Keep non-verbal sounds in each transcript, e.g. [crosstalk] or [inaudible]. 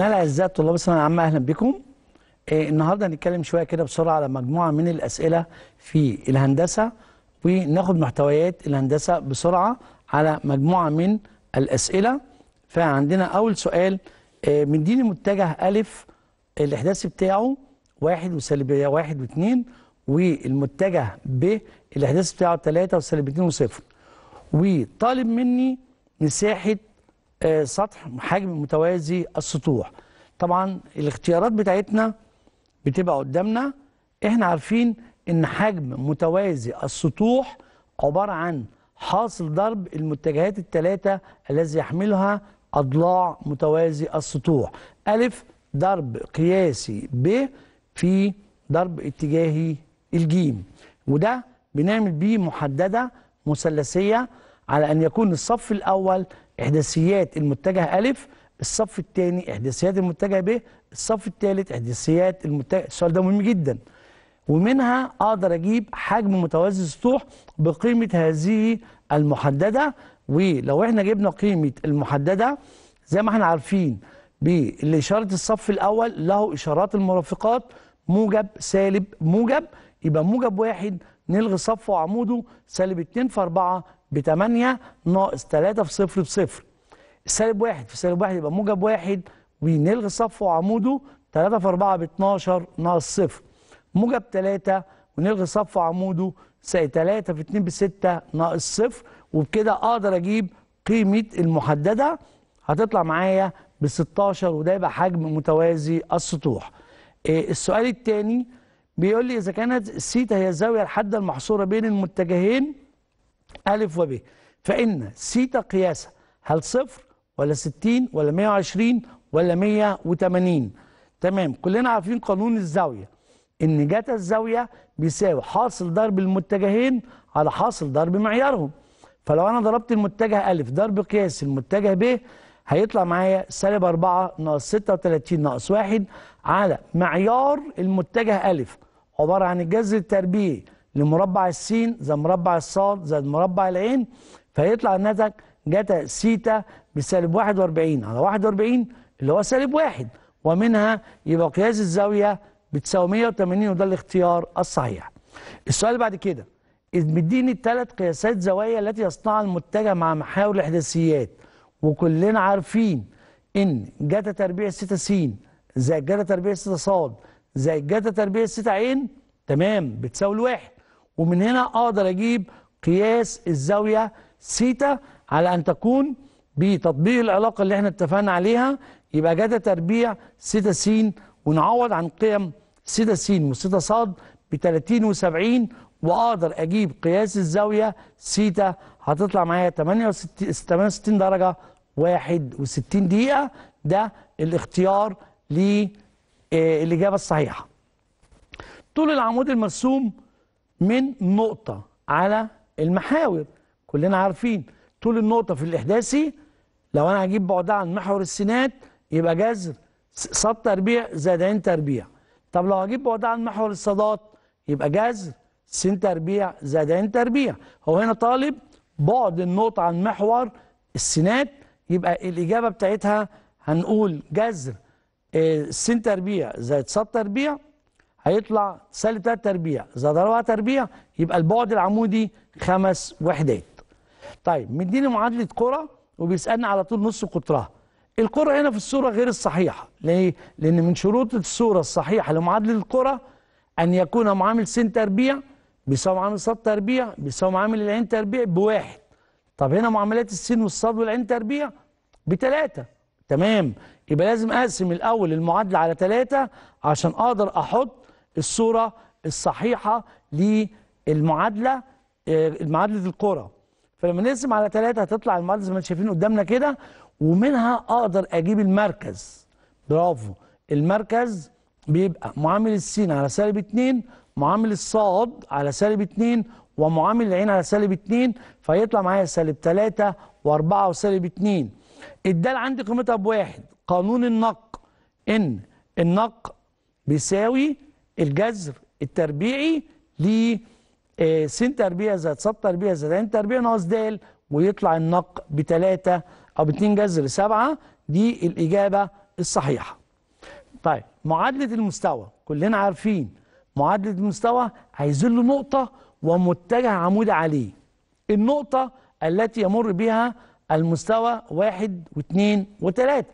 مستمعينا الاعزاء طلاب الثانويه العامه اهلا بكم إيه النهارده هنتكلم شويه كده بسرعه على مجموعه من الاسئله في الهندسه وناخد محتويات الهندسه بسرعه على مجموعه من الاسئله فعندنا اول سؤال إيه من المتجه الف الاحداث بتاعه واحد وسالبيه واحد واثنين والمتجه ب الاحداث بتاعه ثلاثه وسالب اثنين وصفر وطالب مني مساحه آه، سطح حجم متوازي السطوح طبعا الاختيارات بتاعتنا بتبقى قدامنا احنا عارفين ان حجم متوازي السطوح عبارة عن حاصل ضرب المتجهات الثلاثة الذي يحملها أضلاع متوازي السطوح ألف ضرب قياسي ب في ضرب اتجاهي الجيم وده بنعمل بيه محددة مثلثية على أن يكون الصف الأول إحداثيات المتجه ألف الصف الثاني إحداثيات المتجه ب الصف الثالث إحداثيات المتجه السؤال ده مهم جدا ومنها أقدر أجيب حجم متوازي السطوح بقيمة هذه المحددة ولو إحنا جبنا قيمة المحددة زي ما إحنا عارفين بالإشارة الصف الأول له إشارات المرافقات موجب سالب موجب يبقى موجب واحد نلغي صفه وعموده سالب 2 في 4 ب 8 ناقص 3 في 0 صفر 0 السالب 1 في سالب 1 يبقى موجب 1 ونلغي صفه وعموده 3 في 4 ب 12 ناقص 0 موجب 3 ونلغي صف وعموده 3 في 2 ب 6 ناقص 0 وبكده اقدر اجيب قيمه المحدده هتطلع معايا ب 16 وده يبقى حجم متوازي السطوح. إيه السؤال الثاني بيقول لي اذا كانت السيتا هي الزاويه الحاده المحصوره بين المتجهين ألف وب فإن سيتا قياسها هل صفر ولا 60 ولا 120 ولا 180 تمام كلنا عارفين قانون الزاوية إن جتا الزاوية بيساوي حاصل ضرب المتجهين على حاصل ضرب معيارهم فلو أنا ضربت المتجه ألف ضرب قياس المتجه ب هيطلع معايا سالب أربعة ناقص 36 ناقص واحد على معيار المتجه ألف عبارة عن الجذر التربيعي لمربع السين زائد مربع الصاد زائد مربع العين فيطلع الناتج جتا سيتا بسالب 41 على 41 اللي هو سالب واحد ومنها يبقى قياس الزاوية بتساوي 180 وده الاختيار الصحيح السؤال بعد كده إذ مديني الثلاث قياسات زوايا التي يصنعها المتجه مع محاور الإحداثيات وكلنا عارفين إن جتا تربيع سيتا س زائد جتا تربيع سيتا ص زائد جتا تربيع سيتا ع تمام بتساوي الواحد ومن هنا أقدر أجيب قياس الزاوية سيتا على أن تكون بتطبيق العلاقة اللي احنا اتفقنا عليها يبقى جاده تربيع سيتا س ونعوض عن قيم سيتا س وسيتا ص ب 30 و70 واقدر اجيب قياس الزاويه سيتا هتطلع معايا 68 68 درجه 61 دقيقه ده الاختيار للاجابه الصحيحه. طول العمود المرسوم من نقطة على المحاور كلنا عارفين طول النقطة في الإحداثي لو أنا هجيب بعدها عن محور السينات يبقى جذر صاد تربيع زائد عين تربيع طب لو هجيب بعدها عن محور الصادات يبقى جذر سين تربيع زائد عين تربيع هو هنا طالب بعد النقطة عن محور السينات يبقى الإجابة بتاعتها هنقول جذر آه، سين تربيع زائد صاد تربيع هيطلع سالب ثلاث تربيع اذا ضربها تربيع يبقى البعد العمودي خمس وحدات طيب مديني معادله كره وبيسالنا على طول نص قطرها الكره هنا في الصوره غير الصحيحه ليه لان من شروط الصوره الصحيحه لمعادله الكره ان يكون معامل س تربيع بيساوي معامل ص تربيع بيساوي معامل العين تربيع بواحد طب هنا معاملات السين والصاد والعين تربيع بتلاتة تمام يبقى لازم اقسم الاول المعادله على تلاتة عشان اقدر احط الصورة الصحيحة للمعادلة آه، معادلة الكرة فلما نقسم على ثلاثة هتطلع المعادلة زي ما انتم شايفين قدامنا كده ومنها أقدر أجيب المركز برافو المركز بيبقى معامل السين على سالب اتنين معامل الصاد على سالب اتنين ومعامل العين على سالب اتنين فيطلع معايا سالب تلاتة وأربعة وسالب اتنين الدال عندي قيمتها بواحد قانون النق ان النق بيساوي الجذر التربيعي ل آه، س تربيع زائد ص تربيع زائد ع تربيع ناقص د ويطلع النق بتلاتة أو باتنين جذر سبعة دي الإجابة الصحيحة طيب معادلة المستوى كلنا عارفين معادلة المستوى عايزين له نقطة ومتجه عمود عليه النقطة التي يمر بها المستوى واحد واثنين وثلاثة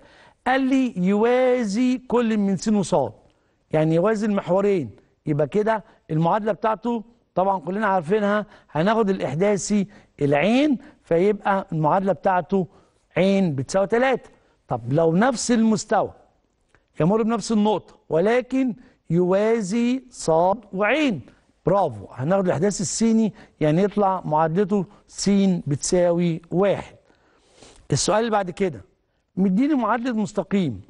قال لي يوازي كل من س وصاد يعني يوازي المحورين يبقى كده المعادله بتاعته طبعا كلنا عارفينها هناخد الاحداثي العين فيبقى المعادله بتاعته عين بتساوي 3 طب لو نفس المستوى يمر بنفس النقطه ولكن يوازي صاد وعين برافو هناخد الاحداث السيني يعني يطلع معادلته س بتساوي واحد السؤال اللي بعد كده مديني معادله مستقيم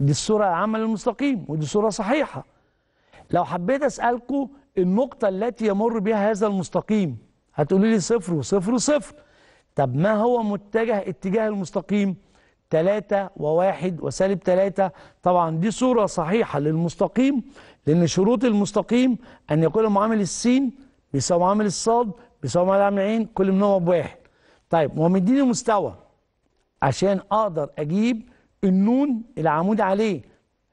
دي الصورة عمل المستقيم ودي صورة صحيحة لو حبيت أسألكم النقطة التي يمر بها هذا المستقيم هتقولي لي صفر وصفر وصفر طب ما هو متجه اتجاه المستقيم تلاتة وواحد وسالب تلاتة طبعا دي صورة صحيحة للمستقيم لأن شروط المستقيم أن يكون معامل السين بيساوي معامل الصاد بيساوي معامل العين كل منهم بواحد طيب ومديني مستوى عشان أقدر أجيب النون العمود عليه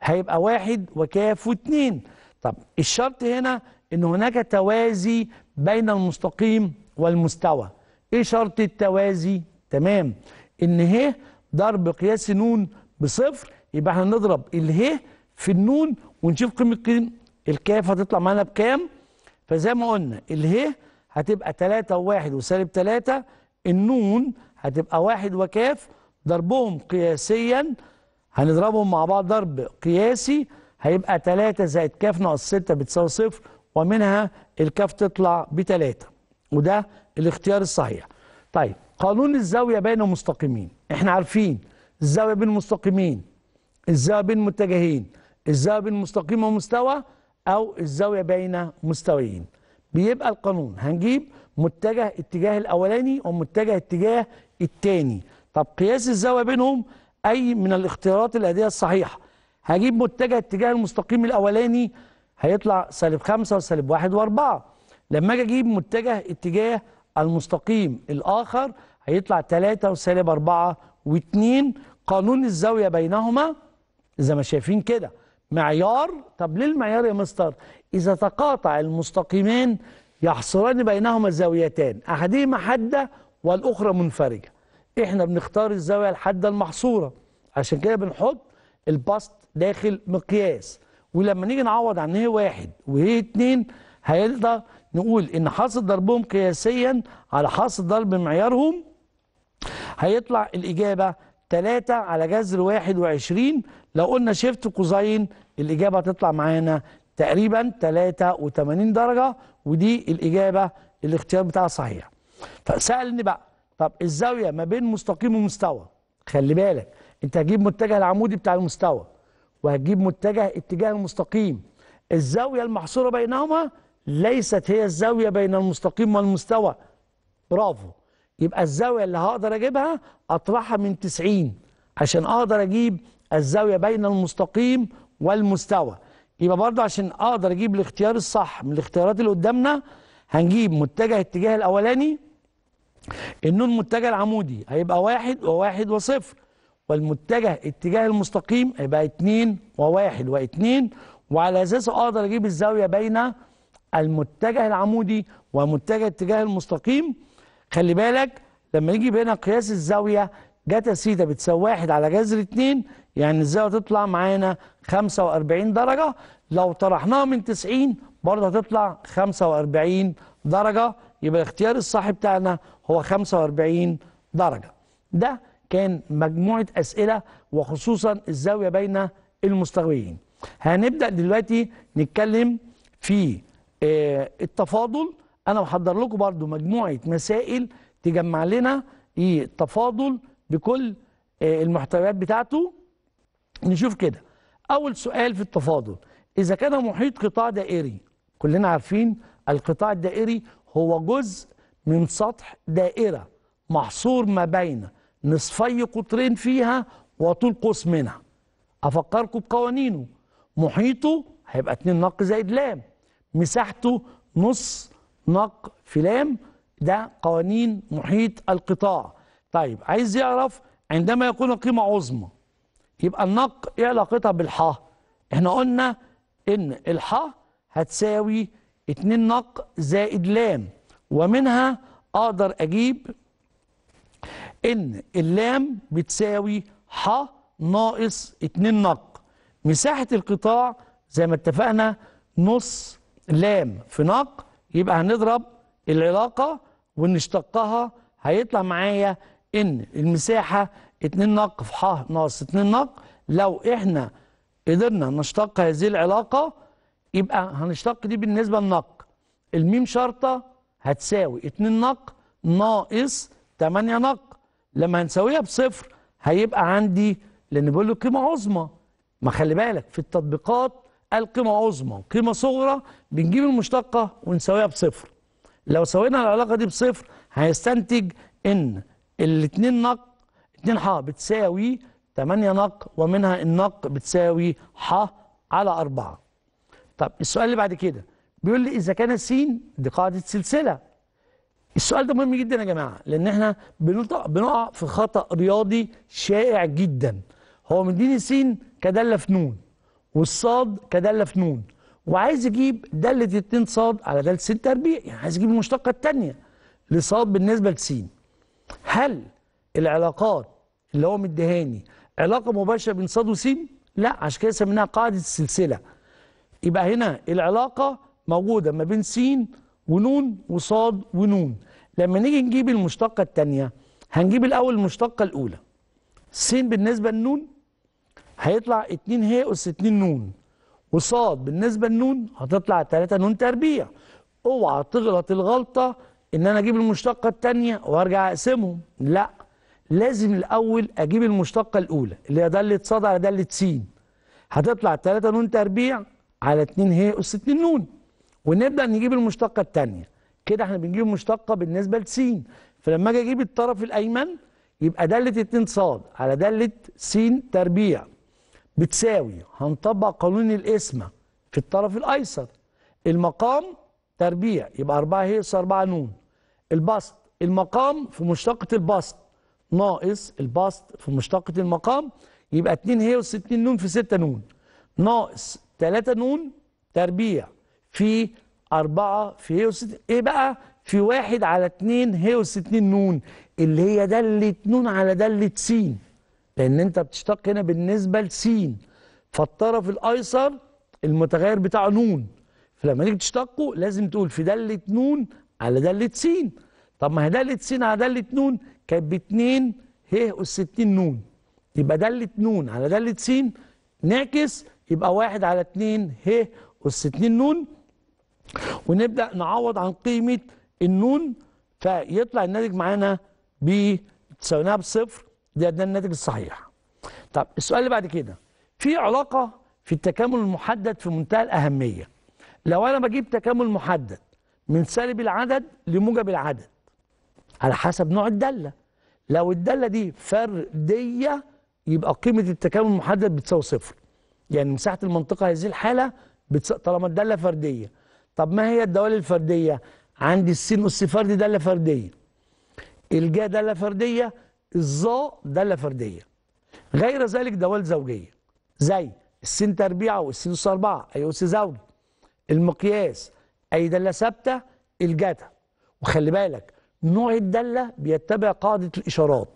هيبقى واحد وكاف واثنين طب الشرط هنا ان هناك توازي بين المستقيم والمستوى ايه شرط التوازي تمام ان ه ضرب قياس نون بصفر يبقى احنا نضرب اله في النون ونشوف قيمه الكاف هتطلع معانا بكام فزي ما قلنا اله هتبقى 3 و1 وسالب 3 النون هتبقى 1 وكاف ضربهم قياسيا هنضربهم مع بعض ضرب قياسي هيبقى 3 زائد كاف ناقص 6 بتساوي صفر ومنها الكاف تطلع بتلاتة وده الاختيار الصحيح طيب قانون الزاوية بين المستقيمين احنا عارفين الزاوية بين المستقيمين الزاوية بين المتجهين الزاوية بين مستقيم ومستوى أو الزاوية بين مستويين بيبقى القانون هنجيب متجه اتجاه الأولاني ومتجه اتجاه الثاني طب قياس الزاوية بينهم أي من الاختيارات الأدية الصحيحة هجيب متجه اتجاه المستقيم الأولاني هيطلع سالب خمسة وسالب واحد وأربعة لما أجي أجيب متجه اتجاه المستقيم الآخر هيطلع تلاتة وسالب أربعة واتنين قانون الزاوية بينهما زي ما شايفين كده معيار طب ليه المعيار يا مستر إذا تقاطع المستقيمان يحصران بينهما زاويتان أحدهما حادة والأخرى منفرجة احنا بنختار الزاويه الحاده المحصوره عشان كده بنحط البسط داخل مقياس ولما نيجي نعوض عن هي واحد وهي اتنين هيقدر نقول ان حاصل ضربهم قياسيا على حاصل ضرب معيارهم هيطلع الاجابه 3 على جذر 21 لو قلنا شيفت كوزين الاجابه هتطلع معانا تقريبا 83 درجه ودي الاجابه الاختيار بتاعها صحيح فسالني بقى طب الزاويه ما بين مستقيم ومستوى خلي بالك انت هتجيب متجه العمودي بتاع المستوى وهتجيب متجه اتجاه المستقيم الزاويه المحصوره بينهما ليست هي الزاويه بين المستقيم والمستوى برافو يبقى الزاويه اللي هقدر اجيبها اطرحها من 90 عشان اقدر اجيب الزاويه بين المستقيم والمستوى يبقى برضه عشان اقدر اجيب الاختيار الصح من الاختيارات اللي قدامنا هنجيب متجه اتجاه الاولاني النون متجه العمودي هيبقى واحد وواحد وصفر والمتجه اتجاه المستقيم هيبقى اتنين وواحد واتنين وعلى اساسه اقدر اجيب الزاويه بين المتجه العمودي ومتجه اتجاه المستقيم خلي بالك لما نيجي هنا قياس الزاويه جتا سيتا بتساوي واحد على جذر اتنين يعني الزاويه تطلع معانا 45 درجه لو طرحناها من 90 برضه هتطلع 45 درجه يبقى الاختيار الصح بتاعنا هو 45 درجة ده كان مجموعة أسئلة وخصوصا الزاوية بين المستويين هنبدأ دلوقتي نتكلم في آه، التفاضل أنا محضر لكم برضو مجموعة مسائل تجمع لنا التفاضل إيه، بكل آه، المحتويات بتاعته نشوف كده أول سؤال في التفاضل إذا كان محيط قطاع دائري كلنا عارفين القطاع الدائري هو جزء من سطح دائرة محصور ما بين نصفي قطرين فيها وطول قوس منها أفكركم بقوانينه محيطه هيبقى 2 نق زائد لام مساحته نص نق في لام ده قوانين محيط القطاع طيب عايز يعرف عندما يكون قيمة عظمى يبقى النق ايه علاقتها بالحا احنا قلنا ان الحا هتساوي 2 نق زائد لام ومنها اقدر اجيب ان اللام بتساوي ح ناقص 2 نق مساحه القطاع زي ما اتفقنا نص لام في نق يبقى هنضرب العلاقه ونشتقها هيطلع معايا ان المساحه 2 نق في ح ناقص 2 نق لو احنا قدرنا نشتق هذه العلاقه يبقى هنشتق دي بالنسبه للنق الميم شرطه هتساوي 2 نق ناقص 8 نق لما هنساويها بصفر هيبقى عندي لان بقول له قيمه عظمى ما خلي بالك في التطبيقات القيمه عظمى وقيمه صغرى بنجيب المشتقه ونساويها بصفر لو سوينا العلاقه دي بصفر هيستنتج ان الاثنين نق 2 ح بتساوي 8 نق ومنها النق بتساوي ح على 4 طب السؤال اللي بعد كده بيقول لي إذا كانت سين دي قاعدة سلسلة السؤال ده مهم جدا يا جماعة لأن احنا بنقع في خطأ رياضي شائع جدا هو مديني سين كدالة في نون والصاد كدالة في نون وعايز يجيب دالة اتنين صاد على دالة س تربيع يعني عايز يجيب المشتقة الثانية لصاد بالنسبة لسين هل العلاقات اللي هو مديهاني علاقة مباشرة بين صاد وسين؟ لا عشان كده سميناها قاعدة السلسلة يبقى هنا العلاقة موجودة ما بين سين ونون وصاد ونون لما نيجي نجيب المشتقة الثانية هنجيب الأول المشتقة الأولى سين بالنسبة للنون هيطلع 2 ه أس 2 نون وصاد بالنسبة للنون هتطلع 3 نون تربيع اوعى تغلط الغلطة ان انا اجيب المشتقة الثانية وارجع اقسمهم لا لازم الاول اجيب المشتقة الاولى اللي هي دالة صاد على دالة س هتطلع 3 نون تربيع على 2 ه أس 2 نون ونبدا نجيب المشتقه الثانيه كده احنا بنجيب مشتقه بالنسبه ل س فلما اجي اجيب الطرف الايمن يبقى داله 2 ص على داله س تربيع بتساوي هنطبق قانون القسمه في الطرف الايسر المقام تربيع يبقى 4 هيس 4 ن البسط المقام في مشتقه البسط ناقص البسط في مشتقه المقام يبقى 2 هيس 2 ن في 6 ن ناقص 3 ن تربيع في 4 في هي وست ايه بقى في واحد على 2 هي وستين نون اللي هي دالة نون على دالة سين لأن أنت بتشتق هنا بالنسبة لسين فالطرف الأيسر المتغير بتاعه نون فلما تيجي تشتقه لازم تقول في دالة نون على دالة سين طب ما هي دالة سين على دالة نون كانت ب 2 ه أس 60 نون يبقى دالة نون على دالة سين نعكس يبقى 1 على 2 ه أس 60 نون ونبدأ نعوض عن قيمة النون فيطلع الناتج معانا ب تساويناها بصفر ده ده الناتج الصحيح. طب السؤال اللي بعد كده في علاقة في التكامل المحدد في منتهى الأهمية. لو أنا بجيب تكامل محدد من سالب العدد لموجب العدد على حسب نوع الدالة. لو الدالة دي فردية يبقى قيمة التكامل المحدد بتساوي صفر. يعني مساحة المنطقة هذه الحالة طالما الدالة فردية. طب ما هي الدوالي الفرديه عندي السين والسفردي داله فرديه الجا داله فرديه الظا داله فرديه غير ذلك دوال زوجيه زي السين تربيعه والسين اس اربعه اي أيوة، اس زوجي المقياس اي داله ثابته الجتا وخلي بالك نوع الداله بيتبع قاعده الاشارات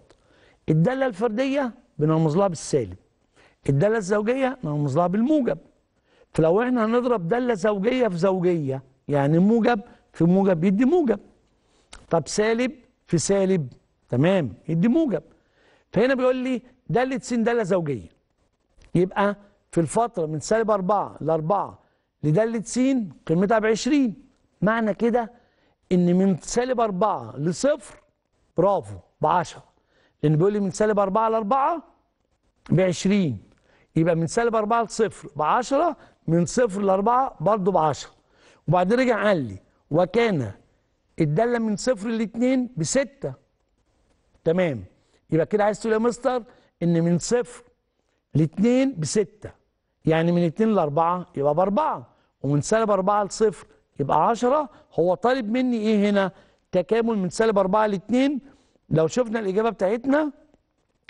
الداله الفرديه بنرمز لها بالسالب الداله الزوجيه بنرمز لها بالموجب فلو احنا هنضرب دالة زوجية في زوجية يعني موجب في موجب يدي موجب طب سالب في سالب تمام يدي موجب فهنا بيقول لي دالة س دالة زوجية يبقى في الفترة من سالب 4 ل 4 لدالة س قيمتها ب 20 معنى كده ان من سالب 4 لصفر برافو ب 10 لان بيقول لي من سالب 4 ل 4 ب 20 يبقى من سالب 4 لصفر ب 10 من صفر لأربعة برضه بعشرة وبعدين رجع قال لي وكان الدالة من صفر لاتنين بستة تمام يبقى كده عايز تقول يا مستر إن من صفر لاتنين بستة يعني من اتنين لأربعة يبقى بأربعة ومن سالب أربعة لصفر يبقى عشرة هو طالب مني إيه هنا؟ تكامل من سالب أربعة لاتنين لو شفنا الإجابة بتاعتنا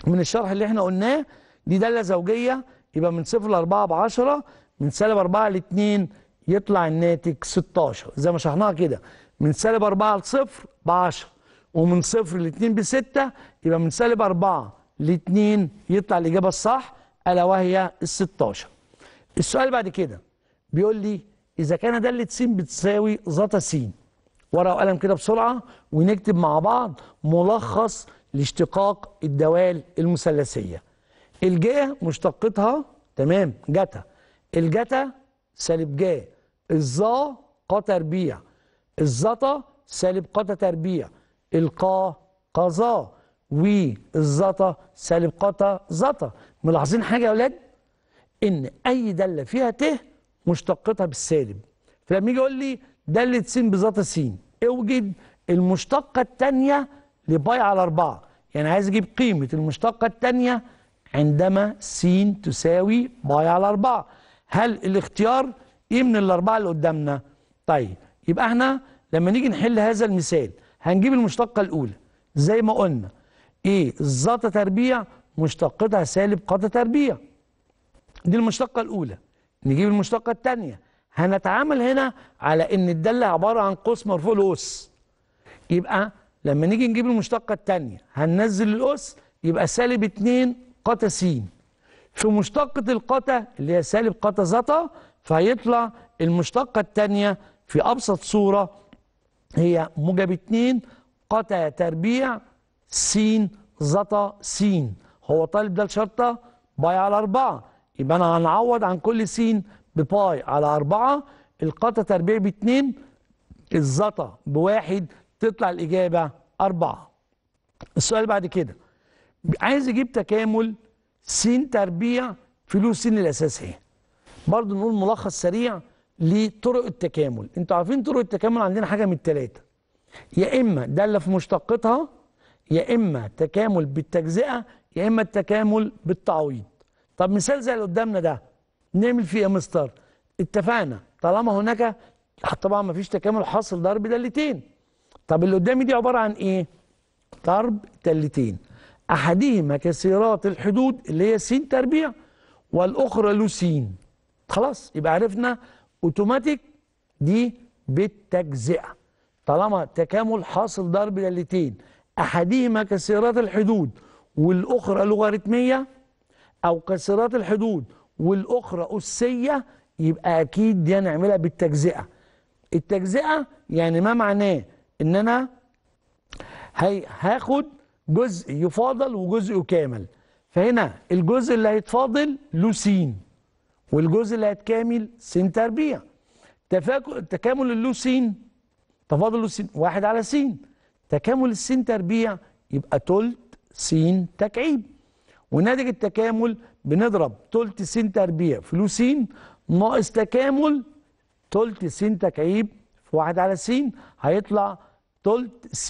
من الشرح اللي احنا قلناه دي دالة زوجية يبقى من صفر لأربعة بعشرة من سالب 4 ل 2 يطلع الناتج 16 زي ما شرحناها كده من سالب 4 ل 0 ب 10 ومن 0 ل 2 ب 6 يبقى من سالب 4 ل 2 يطلع الاجابه الصح الا وهي ال 16 السؤال بعد كده بيقول لي اذا كان داله س بتساوي ذات س ورقه وقلم كده بسرعه ونكتب مع بعض ملخص لاشتقاق الدوال المثلثيه الجهه مشتقتها تمام جتا الجتا سالب جا الظا قا تربيع الزطا سالب قا تربيع القا قظا وي الزطا سالب ق زطا ملاحظين حاجه يا اولاد ان اي داله فيها ت مشتقتها بالسالب فلما يجي يقول لي داله س بظطا س اوجد المشتقه الثانيه لباي على أربعة يعني عايز اجيب قيمه المشتقه الثانيه عندما س تساوي باي على أربعة هل الاختيار ايه من الاربعه اللي قدامنا طيب يبقى احنا لما نيجي نحل هذا المثال هنجيب المشتقه الاولى زي ما قلنا ايه الزاطه تربيع مشتقتها سالب قطع تربيع دي المشتقه الاولى نجيب المشتقه الثانيه هنتعامل هنا على ان الداله عباره عن قوس مرفوع لاس يبقى لما نيجي نجيب المشتقه الثانيه هننزل الاس يبقى سالب 2 قطع س في مشتقة القتا اللي هي سالب قتا زطة فهيطلع المشتقة الثانية في أبسط صورة هي موجب اتنين قتا تربيع سين زطة سين هو طالب ده الشرطة باي على أربعة يبقى أنا هنعوض عن كل سين بباي على أربعة القتا تربيع باتنين الزطة بواحد تطلع الإجابة أربعة السؤال بعد كده عايز يجيب تكامل سين تربيع في له الأساسية برضو نقول ملخص سريع لطرق التكامل انتوا عارفين طرق التكامل عندنا حاجة من التلاتة يا إما دالة في مشتقتها يا إما تكامل بالتجزئة يا إما التكامل بالتعويض طب مثال زي اللي قدامنا ده نعمل فيه ايه مستر اتفقنا طالما هناك طبعا ما فيش تكامل حاصل ضرب دالتين طب اللي قدامي دي عباره عن ايه ضرب دالتين أحدهما كسيرات الحدود اللي هي سين تربيع والأخرى له خلاص يبقى عرفنا أوتوماتيك دي بالتجزئة طالما تكامل حاصل ضرب دالتين أحدهما كسيرات الحدود والأخرى لوغاريتمية أو كسيرات الحدود والأخرى أسية يبقى أكيد دي هنعملها بالتجزئة التجزئة يعني ما معناه إن أنا هاخد جزء يفاضل وجزء يكامل فهنا الجزء اللي هيتفاضل له س والجزء اللي هيتكامل س تربيع تكامل اللو س تفاضل له س واحد على س تكامل الس تربيع يبقى تلت س تكعيب وناتج التكامل بنضرب تلت س تربيع في لو س ناقص تكامل تلت س تكعيب في واحد على س هيطلع تلت س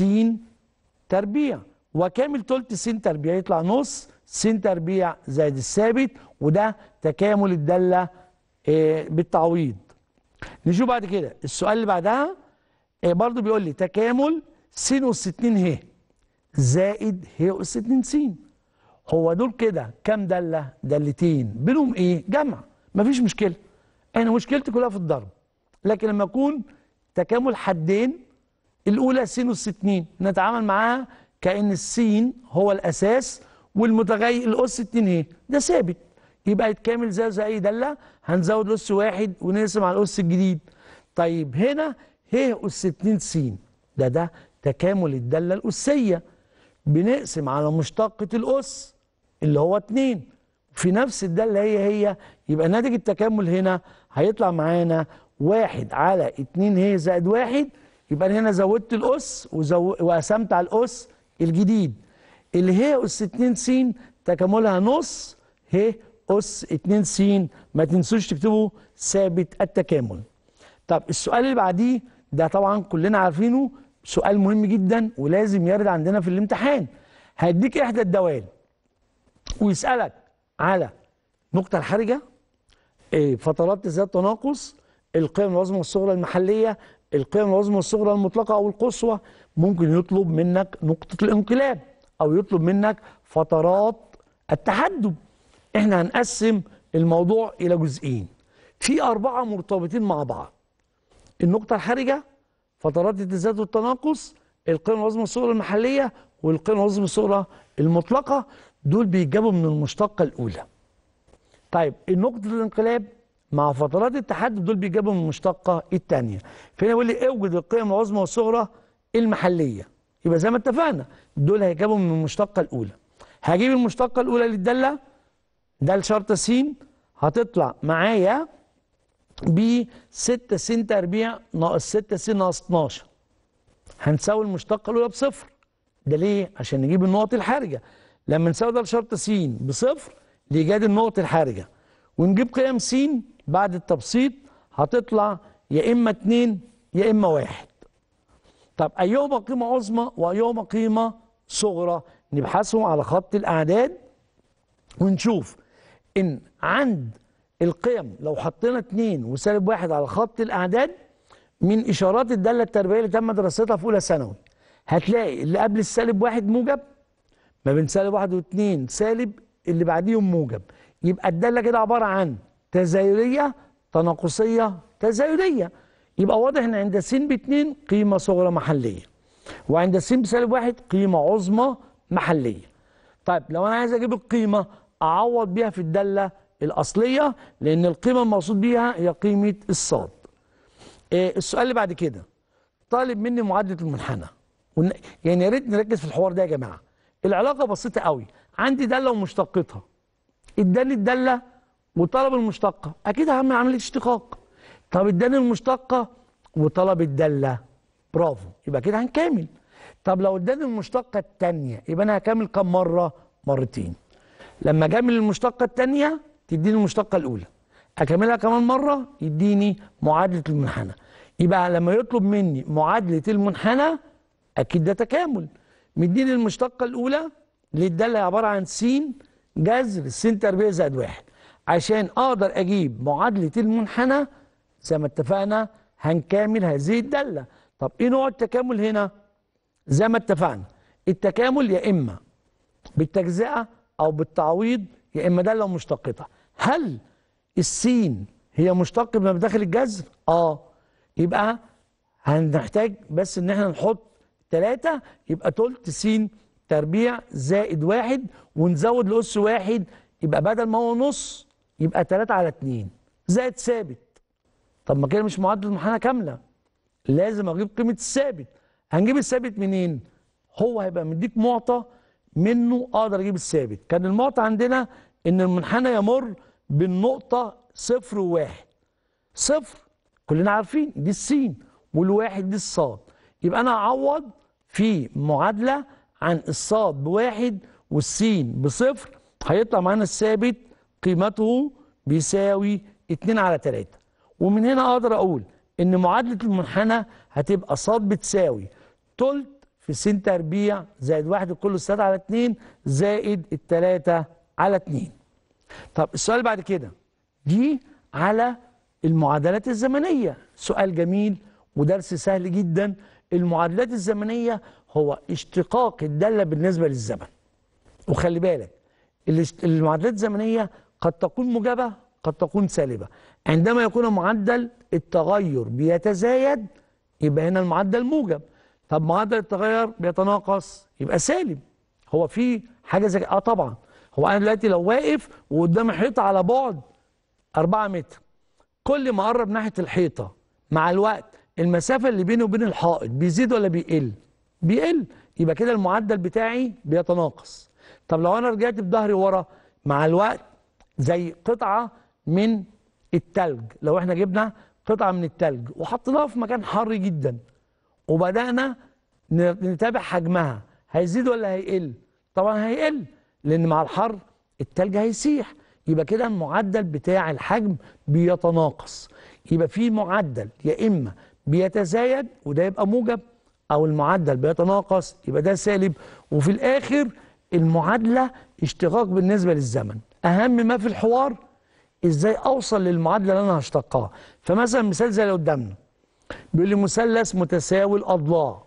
تربيع وكامل تلت سين تربيع يطلع نص سين تربيع زائد الثابت وده تكامل الدالة آه، بالتعويض نشوف بعد كده السؤال اللي بعدها آه، برضو بيقول لي تكامل س أس 2 ه زائد ه أس 2 س هو دول كده كام دالة دالتين بينهم ايه جمع مفيش مشكلة انا مشكلتي كلها في الضرب لكن لما يكون تكامل حدين الاولى س أس 2 نتعامل معاها كأن السين هو الأساس والمتغير الأس 2 هي ده ثابت يبقى يتكامل زي زي أي دالة هنزود أس واحد ونقسم على الأس الجديد طيب هنا ه أس 2 س ده ده تكامل الدالة الأسية بنقسم على مشتقة الأس اللي هو 2 في نفس الدالة هي هي يبقى ناتج التكامل هنا هيطلع معانا واحد على 2 هي زائد واحد يبقى أنا هنا زودت الأس وزو... وقسمت على الأس الجديد اللي هي أس 2 س تكاملها نص هي أس 2 س ما تنسوش تكتبوا ثابت التكامل طب السؤال اللي بعديه ده طبعا كلنا عارفينه سؤال مهم جدا ولازم يرد عندنا في الامتحان هيديك إحدى الدوال ويسألك على نقطة الحرجة إيه، فترات ذات تناقص القيم العظمى والصغرى المحلية القيم العظمى والصغرى المطلقة أو القصوى ممكن يطلب منك نقطة الانقلاب أو يطلب منك فترات التحدب احنا هنقسم الموضوع إلى جزئين في أربعة مرتبطين مع بعض النقطة الحرجة فترات التزاد والتناقص القيم العظمى الصغرى المحلية والقيم العظمى الصغرى المطلقة دول بيتجابوا من المشتقة الأولى طيب نقطة الانقلاب مع فترات التحدد دول بيجابوا من المشتقة الثانية فهنا يقول لي اوجد القيم العظمى والصغرى المحلية يبقى زي ما اتفقنا دول هيجيبوا من المشتقة الأولى هجيب المشتقة الأولى للدالة دال شرط س هتطلع معايا ب 6 س تربيع ناقص 6 س ناقص 12 هنساوي المشتقة الأولى بصفر ده ليه؟ عشان نجيب النقط الحرجة لما نساوي دال شرط س بصفر لإيجاد النقط الحرجة ونجيب قيم س بعد التبسيط هتطلع يا إما 2 يا إما 1 طب أيهما قيمة عظمى وأيهما قيمة صغرى نبحثهم على خط الأعداد ونشوف إن عند القيم لو حطينا 2 وسالب 1 على خط الأعداد من إشارات الدالة التربية اللي تم دراستها في أولى ثانوي هتلاقي اللي قبل السالب 1 موجب ما بين سالب 1 و2 سالب اللي بعديهم موجب يبقى الدالة كده عبارة عن تزايدية تناقصية تزايدية يبقى واضح ان عند ب2 قيمه صغرى محليه وعند س بسالب واحد قيمه عظمى محليه طيب لو انا عايز اجيب القيمه اعوض بيها في الداله الاصليه لان القيمه المقصود بيها هي قيمه الصاد إيه السؤال اللي بعد كده طالب مني معادله المنحنى يعني يا ريت نركز في الحوار ده يا جماعه العلاقه بسيطه قوي عندي داله ومشتقتها اداني الداله وطلب المشتقه اكيد هعمل عمليه اشتقاق طب الدال المشتقة وطلب الدالة برافو يبقى كده هنكامل طب لو الدال المشتقة الثانيه يبقى أنا هكامل كم مرة؟ مرتين لما أجامل المشتقة الثانيه تديني المشتقة الأولى أكملها كمان مرة يديني معادلة المنحنى يبقى لما يطلب مني معادلة المنحنى أكيد ده تكامل مديني المشتقة الأولى للدالة عبارة عن س جذر س تربيع زائد واحد عشان أقدر أجيب معادلة المنحنى زي ما اتفقنا هنكامل هذه الدالة طب ايه نوع التكامل هنا زي ما اتفقنا التكامل يا اما بالتجزئة او بالتعويض يا اما دالة مشتقطة هل السين هي مشتقة بما داخل الجذر اه يبقى هنحتاج بس ان احنا نحط تلاتة يبقى تلت سين تربيع زائد واحد ونزود لأس واحد يبقى بدل ما هو نص يبقى تلاتة على اتنين زائد ثابت طب ما كده مش معادله المنحنى كامله لازم اجيب قيمه الثابت هنجيب الثابت منين هو هيبقى مديك معطى منه اقدر اجيب الثابت كان المعطى عندنا ان المنحنى يمر بالنقطه صفر وواحد صفر كلنا عارفين دي السين والواحد دي الصاد يبقى انا هعوض في معادله عن الصاد بواحد والسين بصفر هيطلع معانا الثابت قيمته بيساوي 2 على 3 ومن هنا اقدر اقول ان معادله المنحنى هتبقى ص بتساوي تلت في س تربيع زائد واحد كل السادة على اتنين زائد التلاتة على اتنين طب السؤال بعد كده دي على المعادلات الزمنية سؤال جميل ودرس سهل جدا المعادلات الزمنية هو اشتقاق الدالة بالنسبة للزمن وخلي بالك المعادلات الزمنية قد تكون موجبة قد تكون سالبة عندما يكون معدل التغير بيتزايد يبقى هنا المعدل موجب طب معدل التغير بيتناقص يبقى سالب هو في حاجة زي اه طبعا هو انا دلوقتي لو واقف وقدام حيطة على بعد 4 متر كل ما اقرب ناحية الحيطة مع الوقت المسافة اللي بيني وبين الحائط بيزيد ولا بيقل؟ بيقل يبقى كده المعدل بتاعي بيتناقص طب لو انا رجعت بظهري ورا مع الوقت زي قطعة من التلج لو احنا جبنا قطعه من التلج وحطيناها في مكان حر جدا وبدانا نتابع حجمها هيزيد ولا هيقل طبعا هيقل لان مع الحر التلج هيسيح يبقى كده المعدل بتاع الحجم بيتناقص يبقى في معدل يا اما بيتزايد وده يبقى موجب او المعدل بيتناقص يبقى ده سالب وفي الاخر المعادله اشتقاق بالنسبه للزمن اهم ما في الحوار ازاي اوصل للمعادله اللي انا هشتقها فمثلا مثال زي اللي قدامنا بيقول لي مثلث متساوي الاضلاع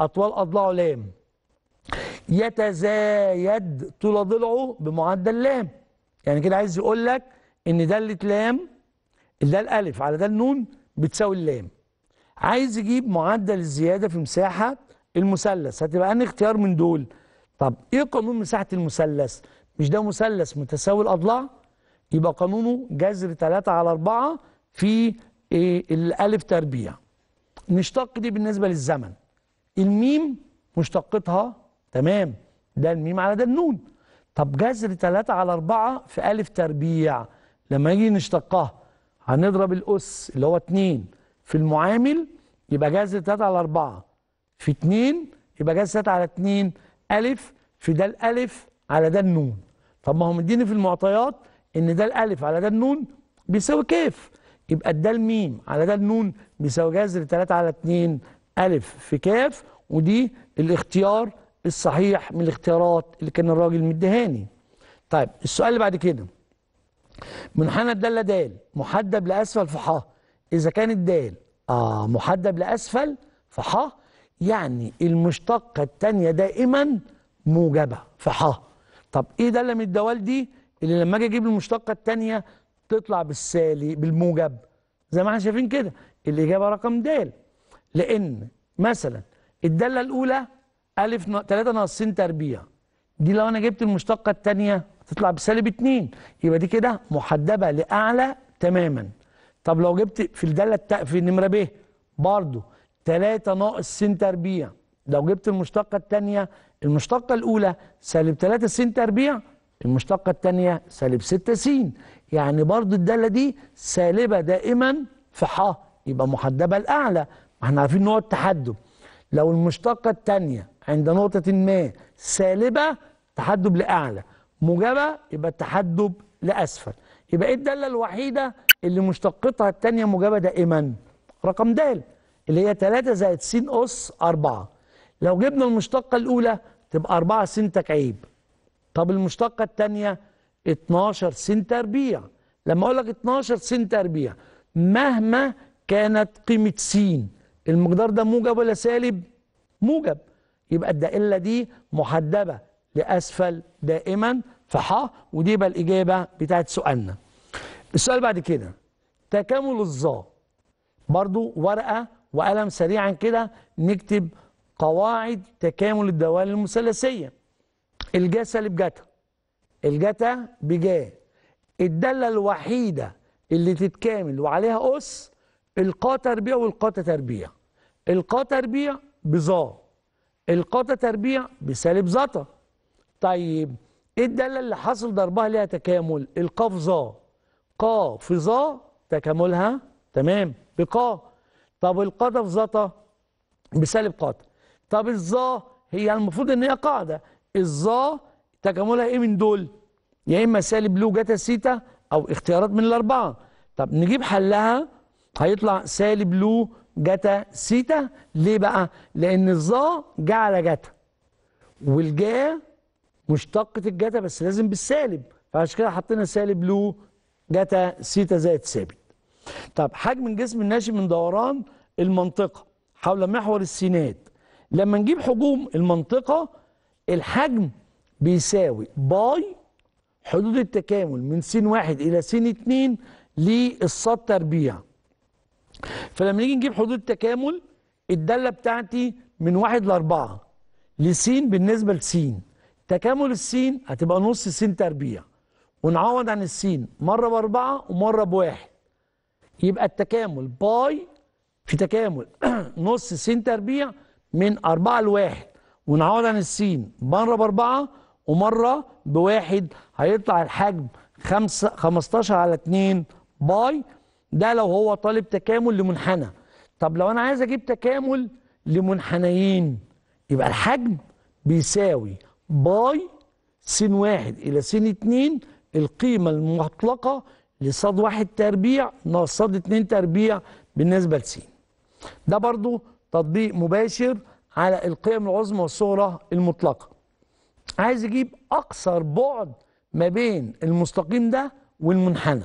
اطوال اضلاعه لام يتزايد طول ضلعه بمعدل لام يعني كده عايز يقول لك ان داله لام ده الالف على ده النون بتساوي اللام عايز يجيب معدل الزياده في مساحه المثلث هتبقى انهي اختيار من دول طب ايه قانون مساحه المثلث مش ده مثلث متساوي الاضلاع يبقى قانونه جذر 3 على 4 في إيه، الألف تربيع نشتق دي بالنسبة للزمن الميم مشتقتها تمام ده الميم على ده النون طب جذر 3 على 4 في ألف تربيع لما يجي نشتقها هنضرب الأس اللي هو 2 في المعامل يبقى جذر 3 على 4 في 2 يبقى جذر 3 على 2 ألف في ده الألف على ده النون طب ما هو مديني في المعطيات ان ده الالف على ده النون بيساوي كيف يبقى ده الميم على ده النون بيساوي جذر 3 على 2 الف في كاف ودي الاختيار الصحيح من الاختيارات اللي كان الراجل مديهاني طيب السؤال اللي بعد كده منحنى الدالة دال محدب لأسفل ح إذا كان الدال آه محدب لأسفل ح يعني المشتقة التانية دائما موجبة ح طب إيه دالة من الدوال دي اللي لما اجي اجيب المشتقه الثانيه تطلع بالسالي بالموجب زي ما احنا شايفين كده الاجابه رقم د لان مثلا الداله الاولى الف 3 ناقص تربيع دي لو انا جبت المشتقه الثانيه تطلع بسالب 2 يبقى دي كده محدبه لاعلى تماما طب لو جبت في الداله التا... في نمره ب برضه 3 ناقص س تربيع لو جبت المشتقه الثانيه المشتقه الاولى سالب 3 س تربيع المشتقة الثانية سالب 6 س يعني برضو الدالة دي سالبة دائما في ح يبقى محدبة الأعلى احنا عارفين نقطة تحدب لو المشتقة الثانية عند نقطة ما سالبة تحدب لأعلى موجبة يبقى التحدب لأسفل يبقى ايه الدالة الوحيدة اللي مشتقتها الثانية موجبة دائما رقم د اللي هي 3 زائد س أس 4 لو جبنا المشتقة الأولى تبقى 4 س تكعيب طب المشتقة الثانية 12 سنت تربيع لما أقول لك 12 سنت تربيع مهما كانت قيمة س المقدار ده موجب ولا سالب؟ موجب يبقى الدائلة دي محدبة لأسفل دائما فح ودي يبقى الإجابة بتاعت سؤالنا السؤال بعد كده تكامل الظا برضو ورقة وقلم سريعا كده نكتب قواعد تكامل الدوال المثلثيه الجا سالب جتا الجتا بجا الدالة الوحيدة اللي تتكامل وعليها أس القا تربيع والقا تربيع القا تربيع بظا القا تربيع بسالب زطا طيب ايه الدالة اللي حصل ضربها ليها تكامل القاف ظا قا في ظا تكاملها تمام بقا طب القا في زتا بسالب قاتا طب الظا هي المفروض ان هي قاعده الظا تكاملها ايه من دول يا اما سالب لو جتا سيتا او اختيارات من الاربعه طب نجيب حلها هيطلع سالب لو جتا سيتا ليه بقى لان الظا جا على جتا والجا مشتقه الجتا بس لازم بالسالب فعشان كده حطينا سالب لو جتا سيتا زائد ثابت طب حجم الجسم الناشئ من دوران المنطقه حول محور السينات لما نجيب حجوم المنطقه الحجم بيساوي باي حدود التكامل من س واحد إلى س اتنين للصاد تربيع فلما نيجي نجيب حدود التكامل الدالة بتاعتي من واحد لأربعة لسين بالنسبة لسين تكامل السين هتبقى نص سين تربيع ونعوض عن السين مرة بأربعة ومرة بواحد يبقى التكامل باي في تكامل [clears throat] نص س تربيع من اربعة لواحد ونعوض عن السين مرة بأربعة ومرة بواحد هيطلع الحجم خمسة 15 على 2 باي ده لو هو طالب تكامل لمنحنى طب لو أنا عايز أجيب تكامل لمنحنيين يبقى الحجم بيساوي باي س واحد إلى س اتنين القيمة المطلقة لصاد واحد تربيع ناقص صاد اتنين تربيع بالنسبة لسين ده برضو تطبيق مباشر على القيم العظمى والصغرى المطلقة عايز يجيب أقصر بعد ما بين المستقيم ده والمنحنى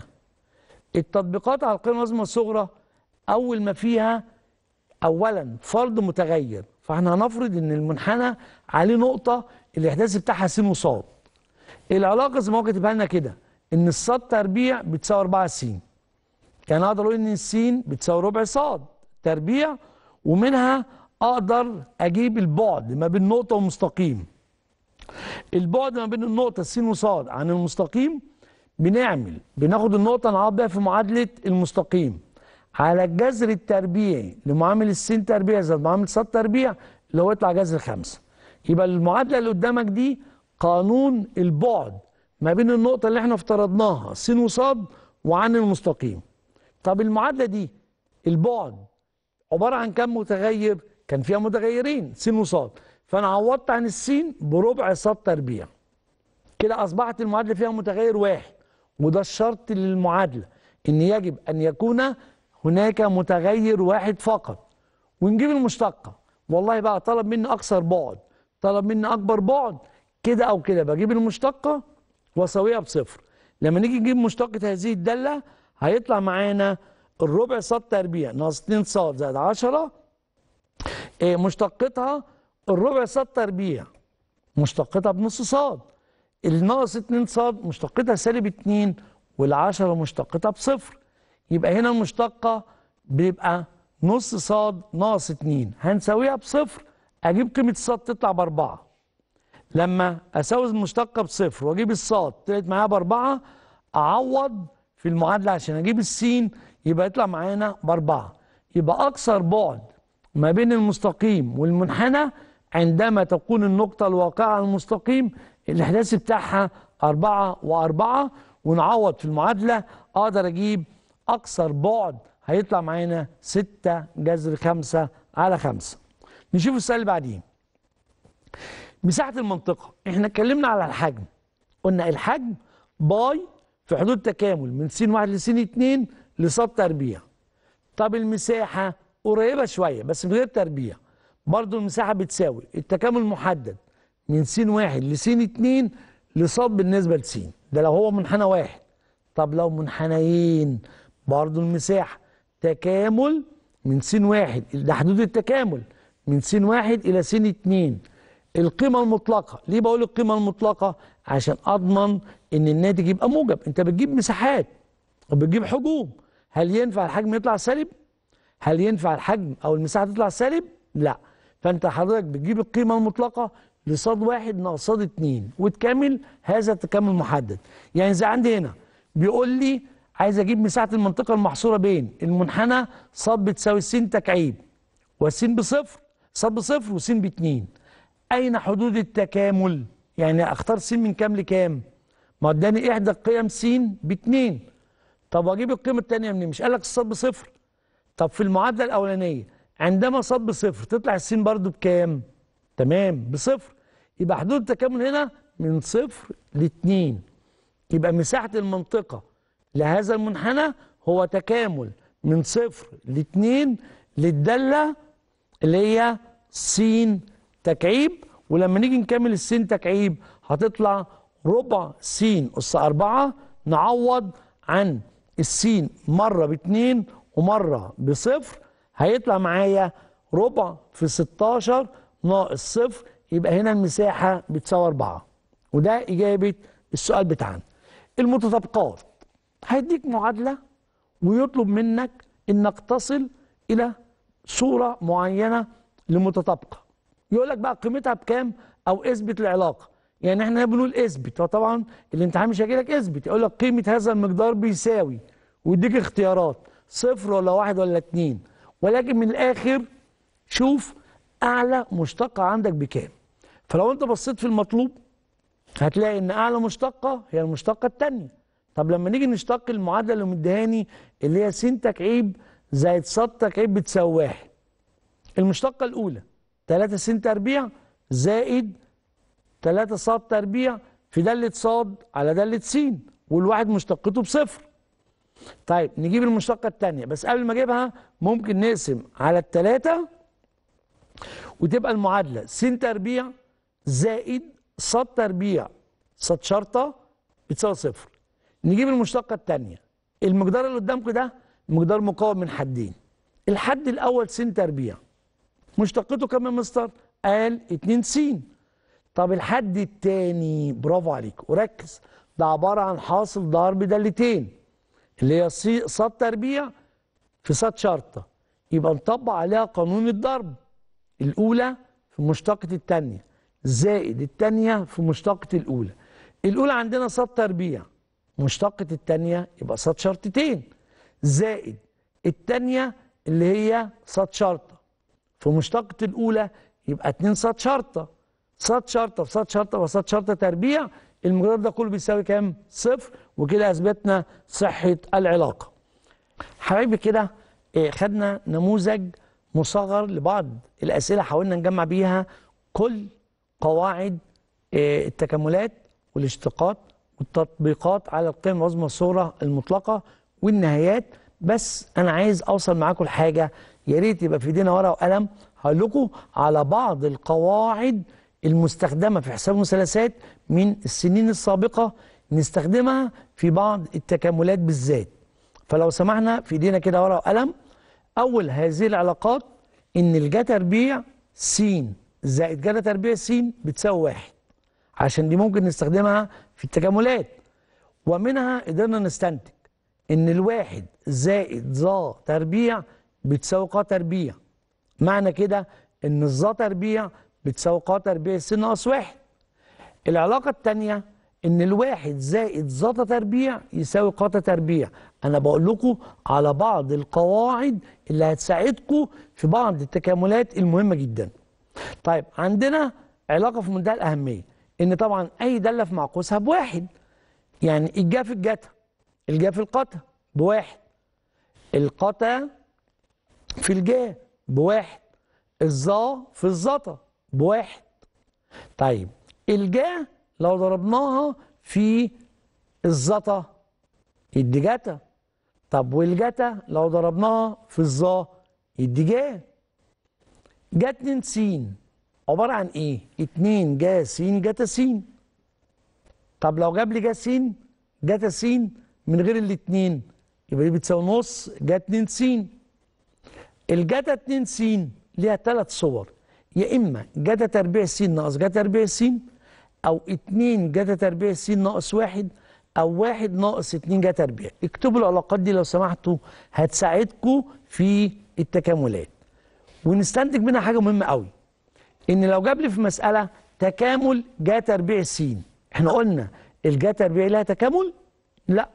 التطبيقات على القيم العظمى والصغرى أول ما فيها أولا فرض متغير فاحنا هنفرض ان المنحنى عليه نقطة الاحداث بتاعها س وصاد العلاقة زي ما هو كاتبها لنا كده ان الصاد تربيع بتساوي 4 س يعني اقدر اقول ان السين بتساوي ربع صاد تربيع ومنها اقدر اجيب البعد ما بين نقطه ومستقيم البعد ما بين النقطه س وص عن المستقيم بنعمل بناخد النقطه نعوض بيها في معادله المستقيم على الجذر التربيعي لمعامل السين تربيع زائد معامل ص تربيع اللي هو يطلع جذر خمسه يبقى المعادله اللي قدامك دي قانون البعد ما بين النقطه اللي احنا افترضناها س وص وعن المستقيم طب المعادله دي البعد عباره عن كم متغير كان فيها متغيرين سين وصاد فانا عوضت عن السين بربع صاد تربيع كده اصبحت المعادله فيها متغير واحد وده الشرط للمعادله ان يجب ان يكون هناك متغير واحد فقط ونجيب المشتقه والله بقى طلب مني اقصر بعد طلب مني اكبر بعد كده او كده بجيب المشتقه واساويها بصفر لما نيجي نجيب مشتقه هذه الداله هيطلع معانا الربع صاد تربيع ناقص 2 صاد زائد 10 إيه، مشتقتها الربع صاد تربيع مشتقتها بنص صاد الناقص 2 صاد مشتقتها سالب 2 والعشرة مشتقتها بصفر يبقى هنا المشتقة بيبقى نص صاد ناقص 2 هنساويها بصفر اجيب قيمة الصاد تطلع بأربعة لما اساوي المشتقة بصفر واجيب الصاد طلعت معايا بأربعة اعوض في المعادلة عشان اجيب السين يبقى يطلع معانا بأربعة يبقى اكثر بعد ما بين المستقيم والمنحنى عندما تكون النقطة الواقعة المستقيم الإحداث بتاعها أربعة وأربعة ونعوض في المعادلة أقدر أجيب أقصر بعد هيطلع معانا ستة جذر خمسة على خمسة نشوف السؤال اللي بعديه مساحة المنطقة احنا اتكلمنا على الحجم قلنا الحجم باي في حدود تكامل من س واحد لسين اتنين لسط تربيع طب المساحة قريبه شويه بس من غير تربيع برضو المساحه بتساوي التكامل محدد من س واحد لس اتنين لصاد بالنسبه لس ده لو هو منحنى واحد طب لو منحنيين برضو المساحه تكامل من س واحد ده حدود التكامل من س واحد الى س اتنين القيمه المطلقه ليه بقول القيمه المطلقه عشان اضمن ان الناتج يبقى موجب انت بتجيب مساحات وبتجيب حجوم هل ينفع الحجم يطلع سالب هل ينفع الحجم أو المساحة تطلع سالب؟ لا فأنت حضرتك بتجيب القيمة المطلقة لصاد واحد ناقص صاد اتنين وتكمل هذا التكامل المحدد يعني زي عندي هنا بيقول لي عايز اجيب مساحه المنطقه المحصوره بين المنحنى صاد بتساوي س تكعيب وس بصفر صاد بصفر وس باتنين اين حدود التكامل يعني اختار س من كام لكام ما اداني احدى القيم س باتنين طب واجيب القيمه الثانيه منين مش قال لك الصاد بصفر طب في المعادلة الأولانية عندما صاد بصفر تطلع السين برضو بكام؟ تمام بصفر يبقى حدود التكامل هنا من صفر لاتنين يبقى مساحة المنطقة لهذا المنحنى هو تكامل من صفر لاتنين للدالة اللي هي س تكعيب ولما نيجي نكمل السين تكعيب هتطلع ربع س أس أربعة نعوض عن السين مرة باتنين ومرة بصفر هيطلع معايا ربع في 16 ناقص صفر يبقى هنا المساحة بتساوي 4 وده إجابة السؤال بتاعنا المتطابقات هيديك معادلة ويطلب منك إنك تصل إلى صورة معينة لمتطابقة يقول لك بقى قيمتها بكام أو اثبت العلاقة يعني احنا بنقول اثبت فطبعا الامتحان مش هيجي لك اثبت يقول لك قيمة هذا المقدار بيساوي ويديك اختيارات صفر ولا واحد ولا اتنين ولكن من الاخر شوف اعلى مشتقه عندك بكام فلو انت بصيت في المطلوب هتلاقي ان اعلى مشتقه هي المشتقه الثانيه طب لما نيجي نشتق المعادله اللي مديهاني اللي هي سنتك عيب زائد سطك عيب بتساوي واحد المشتقه الاولى 3 س تربيع زائد 3 ص تربيع في دالة ص على دالة س والواحد مشتقته بصفر طيب نجيب المشتقة الثانيه بس قبل ما اجيبها ممكن نقسم على الثلاثه وتبقى المعادلة س تربيع زائد ص تربيع ص شرطة بتساوي صفر نجيب المشتقة الثانيه المقدار اللي قدامكم ده مقدار مكون من حدين الحد الأول س تربيع مشتقته كم يا مستر؟ قال 2 س طب الحد الثاني برافو عليك وركز ده عبارة عن حاصل ضرب دالتين اللي هي صاد تربيع في صاد شرطة يبقى نطبق عليها قانون الضرب الأولى في مشتقة الثانيه زائد الثانيه في مشتقة الأولى الأولى عندنا صاد تربيع مشتقة الثانيه يبقى صاد شرطتين زائد الثانيه اللي هي صاد شرطة في مشتقة الأولى يبقى اتنين صاد شرطة صاد شرطة في صاد شرطة وصاد شرطة تربيع المقدار ده كله بيساوي كام صفر وكده اثبتنا صحه العلاقه حبايبي كده آه، خدنا نموذج مصغر لبعض الاسئله حاولنا نجمع بيها كل قواعد آه، التكاملات والاشتقاق والتطبيقات على القيم العظمى الصغرى المطلقه والنهايات بس انا عايز اوصل معاكم لحاجه يا ريت يبقى في ايدينا ورقه وقلم هقول لكم على بعض القواعد المستخدمه في حساب المثلثات من السنين السابقة نستخدمها في بعض التكاملات بالذات فلو سمحنا في ايدينا كده ورقة وقلم أول هذه العلاقات إن الجا تربيع س زائد جا تربيع س بتساوي واحد عشان دي ممكن نستخدمها في التكاملات ومنها قدرنا نستنتج إن الواحد زائد ظا تربيع بتساوي ق تربيع معنى كده إن الظا تربيع بتساوي ق تربيع س ناقص واحد العلاقة الثانية ان الواحد زائد زتا تربيع يساوي قتا تربيع انا بقول لكم على بعض القواعد اللي هتساعدكم في بعض التكاملات المهمة جدا طيب عندنا علاقة في منتهى الأهمية ان طبعا اي دالة في معقوسها بواحد يعني الجا في الجتا الجا في القتا بواحد القتا في الجا بواحد الظا في الزتا بواحد طيب الجا لو ضربناها في الزطا يدي جتا طب والجتا لو ضربناها في الظا يدي جا جا اتنين سين عبارة عن ايه؟ اتنين جا سين جتا سين طب لو جاب لي جا سين جتا سين من غير الاتنين يبقى دي بتساوي نص جا اتنين سين الجتا اتنين سين ليها ثلاث صور يا اما جتا تربيع سين ناقص جتا تربيع سين أو 2 جتا تربيع س ناقص 1 أو 1 ناقص 2 جتا تربيع اكتبوا العلاقات دي لو سمحتوا هتساعدكم في التكاملات ونستنتج منها حاجة مهمة قوي إن لو جاب لي في مسألة تكامل جا تربيع س احنا قلنا الجا تربيع لها تكامل؟ لا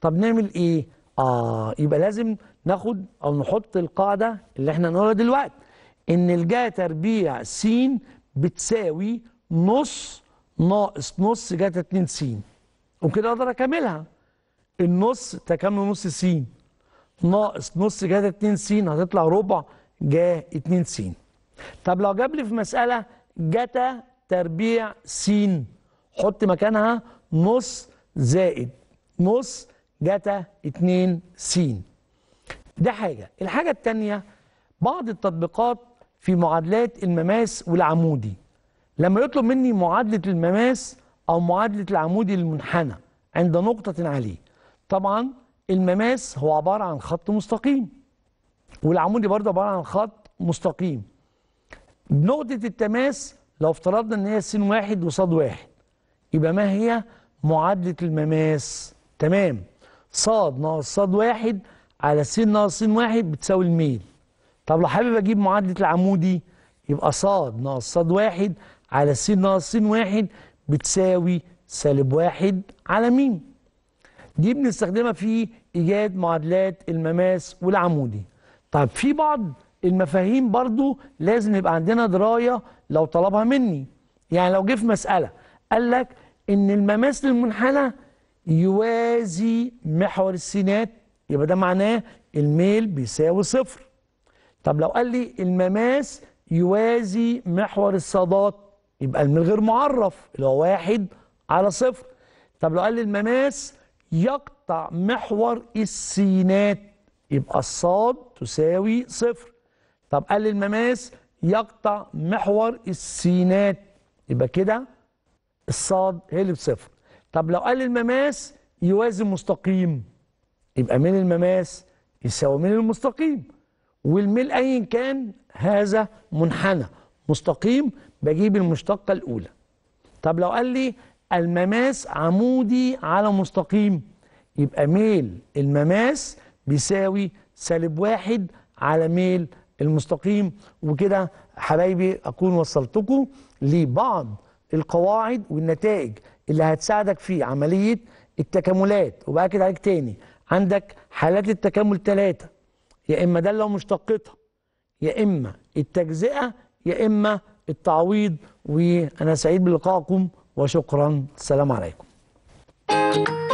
طب نعمل ايه؟ اه يبقى لازم ناخد او نحط القاعده اللي احنا نقولها دلوقتي ان الجا تربيع س بتساوي نص ناقص نص جتا 2 س وكده اقدر اكملها النص تكمل نص س ناقص نص جتا 2 س هتطلع ربع جا 2 س طب لو جاب لي في مساله جتا تربيع س حط مكانها نص زائد نص جتا 2 س ده حاجه الحاجه الثانيه بعض التطبيقات في معادلات المماس والعمودي لما يطلب مني معادلة المماس أو معادلة العمود المنحنى عند نقطة عليه طبعا المماس هو عبارة عن خط مستقيم والعمود برضه عبارة عن خط مستقيم نقطة التماس لو افترضنا ان هي س واحد وصاد واحد يبقى ما هي معادلة المماس تمام صاد ناقص صاد واحد على س ناقص س واحد بتساوي الميل طب لو حابب اجيب معادلة العمودي يبقى صاد ناقص صاد واحد على س ناقص س واحد بتساوي سالب واحد على م دي بنستخدمها في إيجاد معادلات المماس والعمودي طب في بعض المفاهيم برضو لازم يبقى عندنا دراية لو طلبها مني يعني لو جه في مسألة قال لك إن المماس للمنحنى يوازي محور السينات يبقى ده معناه الميل بيساوي صفر طب لو قال لي المماس يوازي محور الصادات يبقى من غير معرف اللي هو واحد على صفر طب لو قال لي المماس يقطع محور السينات يبقى الصاد تساوي صفر طب قال لي المماس يقطع محور السينات يبقى كده الصاد هي اللي بصفر طب لو قال لي المماس يوازي مستقيم يبقى من المماس يساوي من المستقيم والميل ايا كان هذا منحنى مستقيم بجيب المشتقة الأولى طب لو قال لي المماس عمودي على مستقيم يبقى ميل المماس بيساوي سالب واحد على ميل المستقيم وكده حبايبي أكون وصلتكم لبعض القواعد والنتائج اللي هتساعدك في عملية التكاملات وبأكد عليك تاني عندك حالات التكامل ثلاثة يا إما دالة مشتقتها يا إما التجزئة يا إما التعويض وأنا سعيد بلقائكم وشكرا السلام عليكم